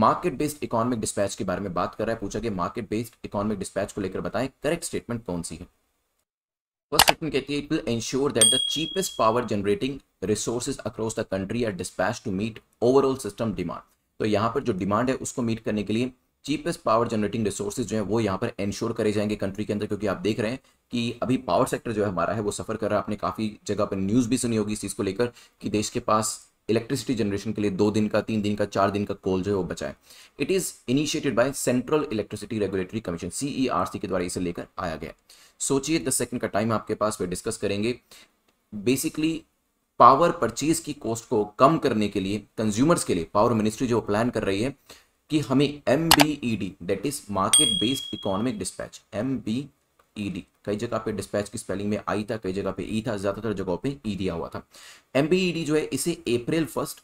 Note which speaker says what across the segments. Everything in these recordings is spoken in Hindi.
Speaker 1: मार्केट बेस्ड इकोनॉमिक डिस्पैच के बारे में बात कर रहा है पूछा कि मार्केट बेस्ड इकोनॉमिक डिस्पैच को लेकर बताएं करेक्ट स्टेटमेंट कौन सी है फर्स्ट स्टेटमेंट कहती है it will ensure that the cheapest power generating resources across the country are dispatch to meet overall system demand तो यहाँ पर जो डिमांड है उसको मीट करने के लिए चीपेस्ट पावर जनरेटिंग रिसोर्सेज जो है वो यहाँ पर इंश्योर करे जाएंगे कंट्री के अंदर क्योंकि आप देख रहे हैं कि अभी पावर सेक्टर जो है हमारा है वो सफर कर रहा है आपने काफ़ी जगह पर न्यूज़ भी सुनी होगी इस चीज़ को लेकर कि देश के पास इलेक्ट्रिसिटी जनरेशन के लिए दो दिन का तीन दिन का चार दिन का कोल जो है वो बचाए it is initiated by central electricity regulatory commission CERC के द्वारा इसे लेकर आया गया सोचिए दस सेकंड का टाइम आपके पास वे डिस्कस करेंगे बेसिकली पावर परचेज की कॉस्ट को कम करने के लिए कंज्यूमर्स के लिए पावर मिनिस्ट्री जो प्लान कर रही है कि हमें M B E D that is market based economic dispatch M B E D e कई जगह पे डिस्पैच की स्पेलिंग में आई था कई जगह पे ई e था ज्यादातर जगहों पे ई e दिया हुआ था एमबीईडी जो है इसे अप्रैल फर्स्ट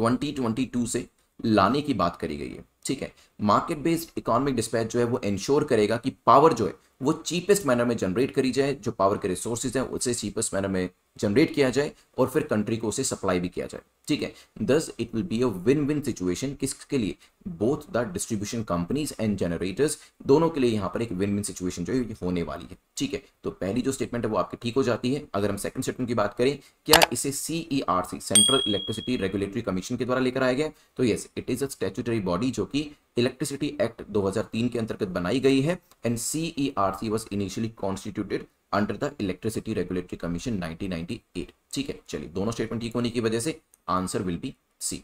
Speaker 1: 2022 से लाने की बात करी गई है ठीक है मार्केट बेस्ड इकोनॉमिक डिस्पैच जो है वो इंश्योर करेगा कि पावर जो है वो चीपेस्ट मैनर में जनरेट करी जाए जो पावर के रिसोर्सेज हैं उसे चीपेस्ट मैनर में जनरेट किया जाए और फिर कंट्री को उसे सप्लाई भी किया जाए ठीक है thus it will be a win win situation किसके लिए both the distribution companies and generators दोनों के लिए यहाँ पर एक विन विन सिचुएशन जो है होने वाली है ठीक है तो पहली जो स्टेटमेंट है वो आपकी ठीक हो जाती है अगर हम सेकंड स्टेटमेंट की बात करें क्या इसे CERC central electricity regulatory commission के द्वारा लेकर आया गया तो yes it is a statutory body जो कि इलेक्ट्रिसिटी एक्ट 2003 के अंतर्गत बनाई गई है and CERC was initially constituted under the electricity regulatory commission 1998 ठीक है चलिए दोनों स्टेटमेंट ठीक होने की वजह से आंसर विल बी सी